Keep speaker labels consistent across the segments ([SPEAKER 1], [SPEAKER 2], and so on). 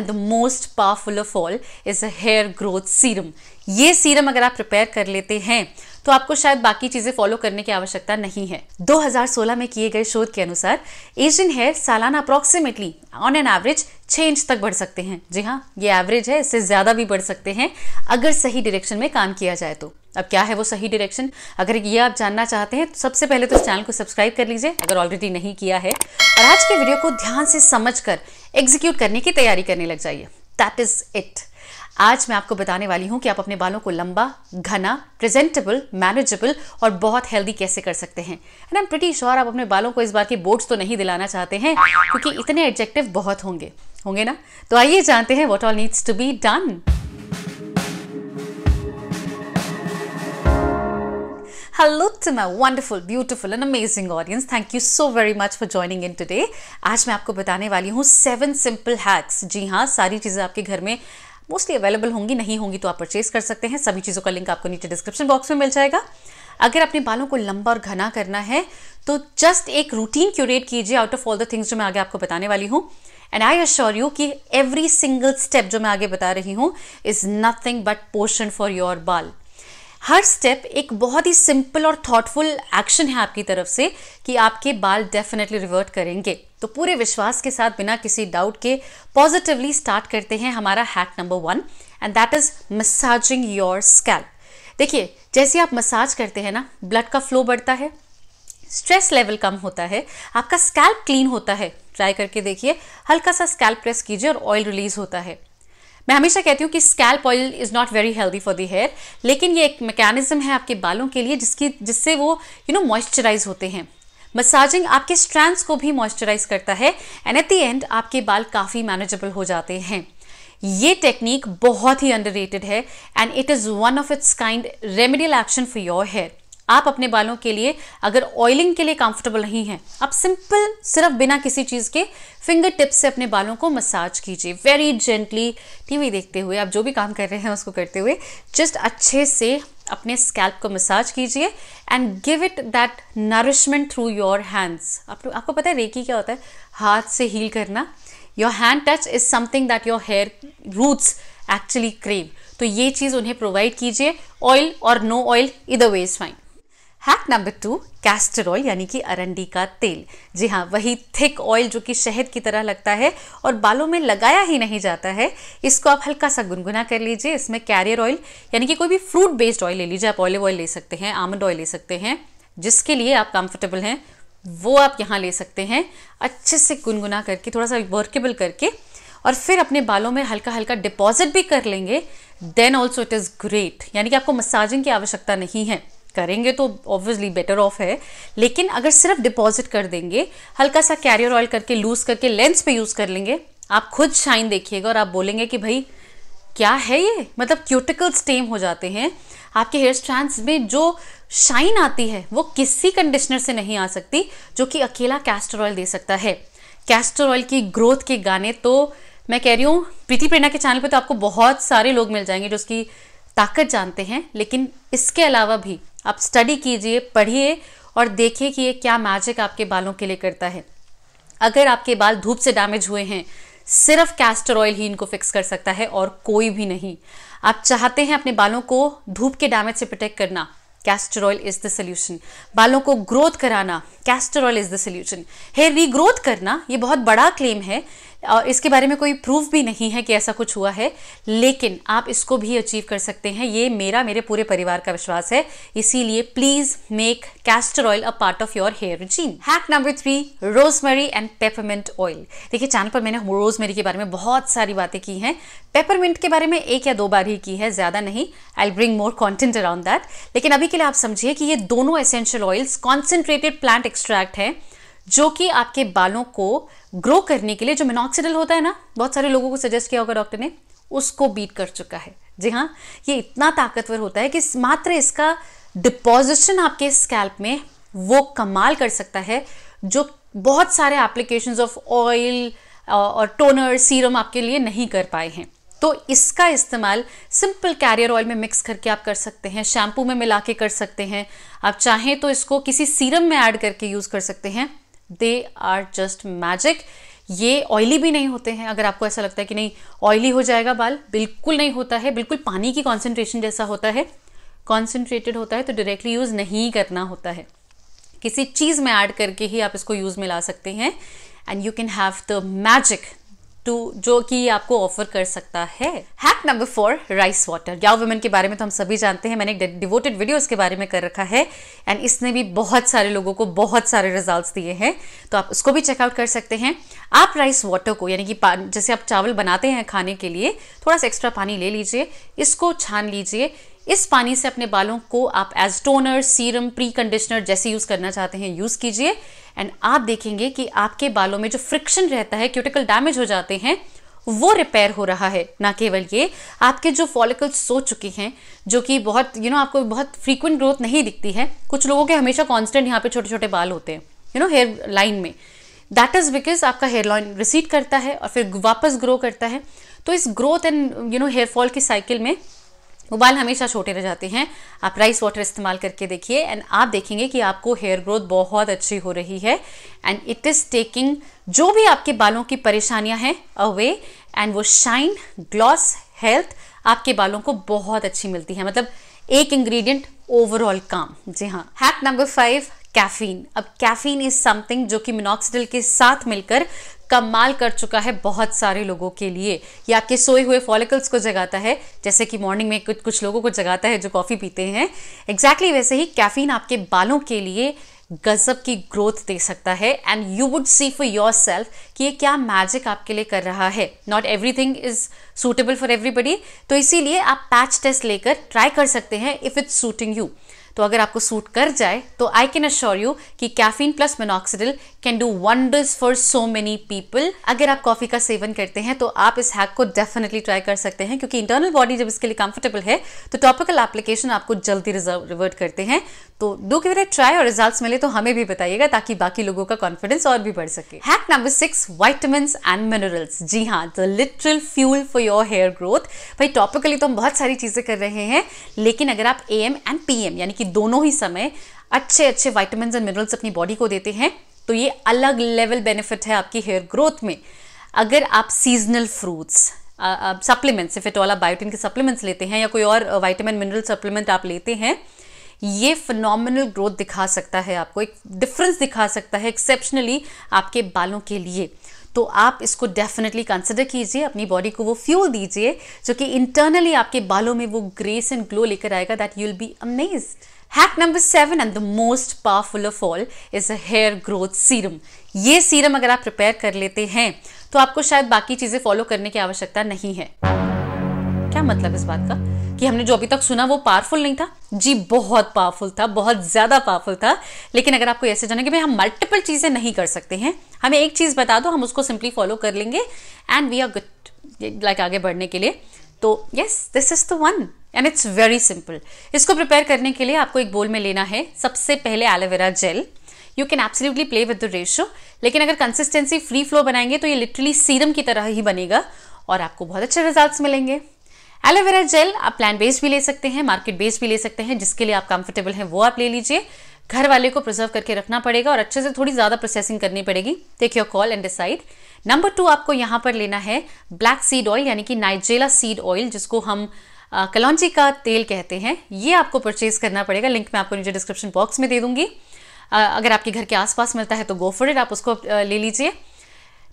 [SPEAKER 1] The most powerful of all is a hair growth serum ये serum अगर आप prepare कर लेते हैं तो आपको शायद बाकी चीज़ें फॉलो करने की आवश्यकता नहीं है 2016 में किए गए शोध के अनुसार एशियन हेयर सालाना अप्रोक्सीमेटली ऑन एन एवरेज छह इंच तक बढ़ सकते हैं जी हाँ ये एवरेज है इससे ज़्यादा भी बढ़ सकते हैं अगर सही डायरेक्शन में काम किया जाए तो अब क्या है वो सही डायरेक्शन अगर ये आप जानना चाहते हैं तो सबसे पहले तो इस चैनल को सब्सक्राइब कर लीजिए अगर ऑलरेडी नहीं किया है और आज के वीडियो को ध्यान से समझ कर एग्जीक्यूट करने की तैयारी करने लग जाइए दैट इज़ इट आज मैं आपको बताने वाली हूं कि आप अपने बालों को लंबा घना प्रेजेंटेबल मैनेजेबल और बहुत हेल्दी कैसे कर सकते हैं and I am pretty sure आप अपने बालों को इस बार की बोर्ड्स तो नहीं दिलाना चाहते हैं क्योंकि इतने एडजेक्टिव बहुत होंगे होंगे ना तो आइए जानते हैं what all needs to be done hello to my wonderful beautiful and amazing audience thank you so very much for joining in today. आज मैं आपको बताने वाली हूँ सेवन सिंपल हैक्स जी हाँ सारी चीज़ें आपके घर में मोस्टली अवेलेबल होंगी नहीं होंगी तो आप परचेज कर सकते हैं सभी चीज़ों का लिंक आपको नीचे डिस्क्रिप्शन बॉक्स में मिल जाएगा अगर अपने बालों को लंबा और घना करना है तो जस्ट एक रूटीन क्यूरेट कीजिए out of all the things जो मैं आगे आपको बताने वाली हूँ एंड आई अश्योर यू कि एवरी सिंगल स्टेप जो मैं आगे बता रही हूँ is nothing but portion for your बाल हर स्टेप एक बहुत ही सिंपल और थॉटफुल एक्शन है आपकी तरफ से कि आपके बाल डेफिनेटली रिवर्ट करेंगे तो पूरे विश्वास के साथ बिना किसी डाउट के पॉजिटिवली स्टार्ट करते हैं हमारा hack number one and that is massaging your scalp देखिए जैसे आप मसाज करते हैं ना ब्लड का फ्लो बढ़ता है स्ट्रेस लेवल कम होता है आपका स्कैल्प क्लीन होता है ट्राई करके देखिए हल्का सा स्कैल्प प्रेस कीजिए और ऑयल रिलीज होता है मैं हमेशा कहती हूँ कि scalp oil is not very healthy for the hair लेकिन ये एक मैकेनिज़्म है आपके बालों के लिए जिसकी जिससे वो यू नो मॉइस्चराइज होते हैं मसाजिंग आपके स्ट्रैंड्स को भी मॉइस्चराइज करता है एंड एट दी एंड आपके बाल काफ़ी मैनेजेबल हो जाते हैं ये टेक्निक बहुत ही अंडर है and it is one of its kind remedial action for your hair आप अपने बालों के लिए अगर ऑयलिंग के लिए कंफर्टेबल नहीं है आप सिंपल सिर्फ बिना किसी चीज़ के फिंगर टिप्स से अपने बालों को मसाज कीजिए वेरी जेंटली टीवी देखते हुए आप जो भी काम कर रहे हैं उसको करते हुए जस्ट अच्छे से अपने स्कैल्प को मसाज कीजिए and give it that nourishment through your hands आपको पता है रेकी क्या होता है हाथ से हील करना your hand touch is something that your hair roots actually crave तो ये चीज़ उन्हें प्रोवाइड कीजिए ऑयल और no oil either way is fine hack number two castor oil यानी कि अरंडी का तेल जी हाँ वही थिक ऑयल जो कि शहद की तरह लगता है और बालों में लगाया ही नहीं जाता है इसको आप हल्का सा गुनगुना कर लीजिए इसमें कैरियर ऑयल यानी कि कोई भी फ्रूट बेस्ड ऑयल ले लीजिए आप ऑलिव ऑयल ले सकते हैं आमंड ऑयल ले सकते हैं जिसके लिए आप कंफर्टेबल हैं वो आप यहाँ ले सकते हैं अच्छे से गुनगुना करके थोड़ा सा वर्केबल करके और फिर अपने बालों में हल्का हल्का डिपॉजिट भी कर लेंगे then also it is great यानी कि आपको मसाजिंग की आवश्यकता नहीं है करेंगे तो ऑब्वियसली बेटर ऑफ है लेकिन अगर सिर्फ डिपॉजिट कर देंगे हल्का सा कैरियर ऑयल करके लूज़ करके लेंस पे यूज़ कर लेंगे आप खुद शाइन देखिएगा और आप बोलेंगे कि भाई क्या है ये मतलब क्यूटिकल स्टेम हो जाते हैं आपके हेयर स्ट्रैंड्स में जो शाइन आती है वो किसी कंडीशनर से नहीं आ सकती जो कि अकेला कैस्टर ऑयल दे सकता है कैस्टर ऑयल की ग्रोथ के गाने तो मैं कह रही हूँ प्रीति प्रेरणा के चैनल पे तो आपको बहुत सारे लोग मिल जाएंगे जो उसकी ताकत जानते हैं लेकिन इसके अलावा भी आप स्टडी कीजिए पढ़िए और देखिए कि ये क्या मैजिक आपके बालों के लिए करता है अगर आपके बाल धूप से डैमेज हुए हैं सिर्फ कैस्टर ऑयल ही इनको फिक्स कर सकता है और कोई भी नहीं आप चाहते हैं अपने बालों को धूप के डैमेज से प्रोटेक्ट करना castor oil is the solution बालों को ग्रोथ कराना castor oil is the solution hair regrowth करना ये बहुत बड़ा क्लेम है इसके बारे में कोई प्रूफ भी नहीं है कि ऐसा कुछ हुआ है लेकिन आप इसको भी अचीव कर सकते हैं ये मेरा मेरे पूरे परिवार का विश्वास है इसीलिए please make castor oil a part of your hair routine hack number three rosemary and peppermint oil देखिए चैनल पर मैंने रोजमेरी के बारे में बहुत सारी बातें की हैं पेपरमेंट के बारे में एक या दो बार ही की है ज़्यादा नहीं I bring more content around that लेकिन अभी के लिए आप समझिए कि ये दोनों essential oils concentrated plant extract है जो कि आपके बालों को ग्रो करने के लिए जो मिनोक्सीडल होता है ना बहुत सारे लोगों को सजेस्ट किया होगा डॉक्टर ने उसको बीट कर चुका है जी हाँ ये इतना ताकतवर होता है कि मात्र इसका डिपोजिशन आपके स्कैल्प में वो कमाल कर सकता है जो बहुत सारे एप्लीकेशन ऑफ ऑयल और टोनर सीरम आपके लिए नहीं कर पाए हैं तो इसका इस्तेमाल सिंपल कैरियर ऑयल में मिक्स करके आप कर सकते हैं शैम्पू में मिला के कर सकते हैं आप चाहें तो इसको किसी सीरम में ऐड करके यूज़ कर सकते हैं दे आर जस्ट मैजिक ये ऑयली भी नहीं होते हैं अगर आपको ऐसा लगता है कि नहीं ऑयली हो जाएगा बाल बिल्कुल नहीं होता है बिल्कुल पानी की कॉन्सेंट्रेशन जैसा होता है कॉन्सेंट्रेटेड होता है तो डायरेक्टली यूज़ नहीं करना होता है किसी चीज़ में ऐड करके ही आप इसको यूज़ में ला सकते हैं and you can have the magic too जो कि आपको ऑफर कर सकता है hack number four rice water Yao women के बारे में तो हम सभी जानते हैं मैंने एक डिवोटेड वीडियो इसके बारे में कर रखा है एंड इसने भी बहुत सारे लोगों को बहुत सारे रिजल्ट दिए हैं तो आप उसको भी चेकआउट कर सकते हैं आप राइस वाटर को यानी कि जैसे आप चावल बनाते हैं खाने के लिए थोड़ा सा एक्स्ट्रा पानी ले लीजिए इसको छान लीजिए इस पानी से अपने बालों को आप as toner serum pre conditioner जैसे यूज़ करना चाहते हैं यूज़ कीजिए एंड आप देखेंगे कि आपके बालों में जो फ्रिक्शन रहता है क्यूटिकल डैमेज हो जाते हैं वो रिपेयर हो रहा है ना केवल ये आपके जो फॉलिकल्स सो चुके हैं जो कि बहुत यू you नो know, आपको बहुत फ्रीक्वेंट ग्रोथ नहीं दिखती है कुछ लोगों के हमेशा कॉन्स्टेंट यहाँ पे छोटे छोटे बाल होते हैं यू नो हेयर लाइन में दैट इज़ बिकॉज आपका हेयर लाइन रिसीट करता है और फिर वापस ग्रो करता है तो इस growth and you know hair fall की साइकिल में उबाल हमेशा छोटे रह जाते हैं आप राइस वाटर इस्तेमाल करके देखिए एंड आप देखेंगे कि आपको हेयर ग्रोथ बहुत अच्छी हो रही है एंड इट इज़ टेकिंग जो भी आपके बालों की परेशानियां हैं अवे एंड वो शाइन ग्लॉस हेल्थ आपके बालों को बहुत अच्छी मिलती है मतलब एक इंग्रेडिएंट ओवरऑल काम जी हाँ हैक नंबर फाइव कैफीन अब कैफीन इज समथिंग जो कि मिनोक्सिडिल के साथ मिलकर कमाल कर चुका है बहुत सारे लोगों के लिए ये आपके सोए हुए फॉलिकल्स को जगाता है जैसे कि मॉर्निंग में कुछ कुछ लोगों को जगाता है जो कॉफ़ी पीते हैं एग्जैक्टली exactly वैसे ही कैफीन आपके बालों के लिए गजब की ग्रोथ दे सकता है and you would see for yourself कि ये क्या मैजिक आपके लिए कर रहा है not everything is suitable for everybody तो इसीलिए आप पैच टेस्ट लेकर ट्राई कर सकते हैं इफ़ इट्स सूटिंग यू तो अगर आपको सूट कर जाए तो आई कैन अश्योर यू कि caffeine plus minoxidil can do wonders for so many people अगर आप कॉफी का सेवन करते हैं तो आप इस हैक को डेफिनेटली ट्राई कर सकते हैं क्योंकि इंटरनल बॉडी जब इसके लिए कंफर्टेबल है तो टॉपिकल एप्लीकेशन आपको जल्दी रिवर्ट करते हैं तो दो के ट्राई और रिजल्ट मिले तो हमें भी बताइएगा ताकि बाकी लोगों का कॉन्फिडेंस और भी बढ़ सके hack number six vitamin and minerals जी हाँ the literal fuel for your hair growth भाई टॉपिकली तो हम बहुत सारी चीज़ें कर रहे हैं लेकिन अगर आप A M and P M यानी कि दोनों ही समय अच्छे अच्छे वाइटमिन एंड मिनरल्स अपनी बॉडी को देते हैं तो ये अलग लेवल बेनिफिट है आपकी हेयर ग्रोथ में अगर आप seasonal fruits supplements if it all आप बायोटिन के सप्लीमेंट्स लेते हैं या कोई और वाइटामिन मिनरल सप्लीमेंट आप लेते हैं ये फिनोमिनल ग्रोथ दिखा सकता है आपको एक डिफरेंस दिखा सकता है एक्सेप्शनली आपके बालों के लिए तो आप इसको डेफिनेटली कंसिडर कीजिए अपनी बॉडी को वो फ्यूल दीजिए जो कि इंटरनली आपके बालों में वो ग्रेस एंड ग्लो लेकर आएगा that you will be amaze hack number seven and the most powerful of all is a hair growth serum ये सीरम अगर आप प्रिपेयर कर लेते हैं तो आपको शायद बाकी चीज़ें फॉलो करने की आवश्यकता नहीं है क्या मतलब इस बात का कि हमने जो अभी तक सुना वो पावरफुल नहीं था जी बहुत पावरफुल था बहुत ज़्यादा पावरफुल था लेकिन अगर आपको ऐसे जाना कि भाई हम मल्टीपल चीज़ें नहीं कर सकते हैं हमें एक चीज़ बता दो हम उसको सिंपली फॉलो कर लेंगे and we are good like आगे बढ़ने के लिए तो yes this is the one and it's very simple इसको प्रिपेयर करने के लिए आपको एक बोल में लेना है सबसे पहले aloe vera gel you can absolutely play with the ratio लेकिन अगर कंसिस्टेंसी फ्री फ्लो बनाएंगे तो ये लिटरली सीरम की तरह ही बनेगा और आपको बहुत अच्छे रिजल्ट मिलेंगे एलोवेरा जेल आप प्लान बेस्ड भी ले सकते हैं मार्केट बेस्ड भी ले सकते हैं जिसके लिए आप कंफर्टेबल हैं वो आप ले लीजिए घर वाले को प्रिजर्व करके रखना पड़ेगा और अच्छे से थोड़ी ज़्यादा प्रोसेसिंग करनी पड़ेगी take your call and decide number two आपको यहाँ पर लेना है ब्लैक सीड ऑयल यानी कि नाइजेला सीड ऑयल जिसको हम कलौजी का तेल कहते हैं ये आपको परचेज करना पड़ेगा लिंक मैं आपको नीचे डिस्क्रिप्शन बॉक्स में दे दूंगी अगर आपके घर के आसपास मिलता है तो गो आप उसको ले लीजिए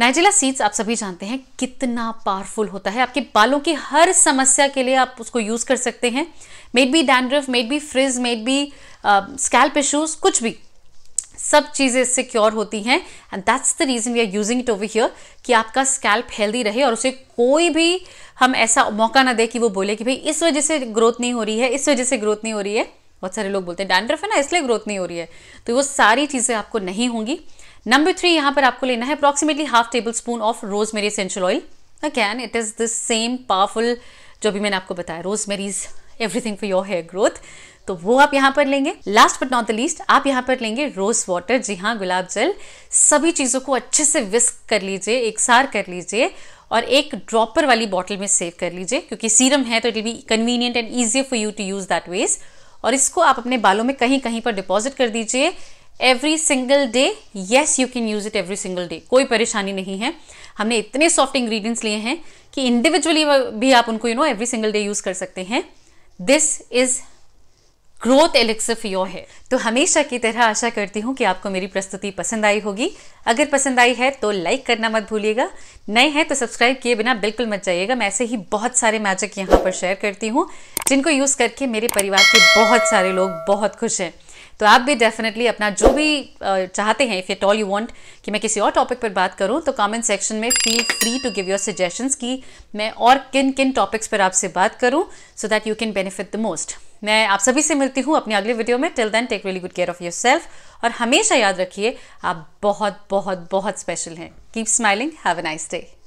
[SPEAKER 1] नाइजेला सीड्स आप सभी जानते हैं कितना पावरफुल होता है आपके बालों की हर समस्या के लिए आप उसको यूज़ कर सकते हैं maybe dandruff maybe frizz maybe scalp issues कुछ भी सब चीज़ें इससे क्योर होती हैं and that's the reason we are using it over here कि आपका स्कैल्प हेल्दी रहे और उसे कोई भी हम ऐसा मौका ना दे कि वो बोले कि भाई इस वजह से ग्रोथ नहीं हो रही है इस वजह से ग्रोथ नहीं हो रही है बहुत सारे लोग बोलते हैं डैंड्रफ है ना इसलिए ग्रोथ नहीं हो रही है तो वो सारी चीज़ें आपको नहीं होंगी नंबर थ्री यहाँ पर आपको लेना है approximately half tablespoon of rosemary essential oil again it is the same powerful जो भी मैंने आपको बताया rosemary's everything for your hair growth तो वो आप यहाँ पर लेंगे last but not the least आप यहाँ पर लेंगे रोज वाटर जी हाँ गुलाब जल सभी चीज़ों को अच्छे से विस्क कर लीजिए एक सार कर लीजिए और एक ड्रॉपर वाली बॉटल में सेव कर लीजिए क्योंकि सीरम है तो it will be convenient and easier for you to use that way और इसको आप अपने बालों में कहीं कहीं पर डिपॉजिट कर दीजिए every single day yes you can use it every single day कोई परेशानी नहीं है हमने इतने सॉफ्ट इंग्रीडियंट्स लिए हैं कि इंडिविजुअली भी आप उनको you know every single day use कर सकते हैं this is growth elixir your है तो हमेशा की तरह आशा करती हूँ कि आपको मेरी प्रस्तुति पसंद आई होगी अगर पसंद आई है तो लाइक करना मत भूलिएगा नए हैं तो सब्सक्राइब किए बिना बिल्कुल मत जाइएगा मैं ऐसे ही बहुत सारे मैजिक यहाँ पर शेयर करती हूँ जिनको यूज़ करके मेरे परिवार के बहुत सारे लोग बहुत खुश हैं तो आप भी डेफिनेटली अपना जो भी चाहते हैं if at all you want कि मैं किसी और टॉपिक पर बात करूं तो कमेंट सेक्शन में feel free to give your suggestions कि मैं और किन किन टॉपिक्स पर आपसे बात करूं so that you can benefit the most मैं आप सभी से मिलती हूँ अपनी अगले वीडियो में till then take really good care of yourself और हमेशा याद रखिए आप बहुत बहुत बहुत स्पेशल हैं keep smiling have a nice day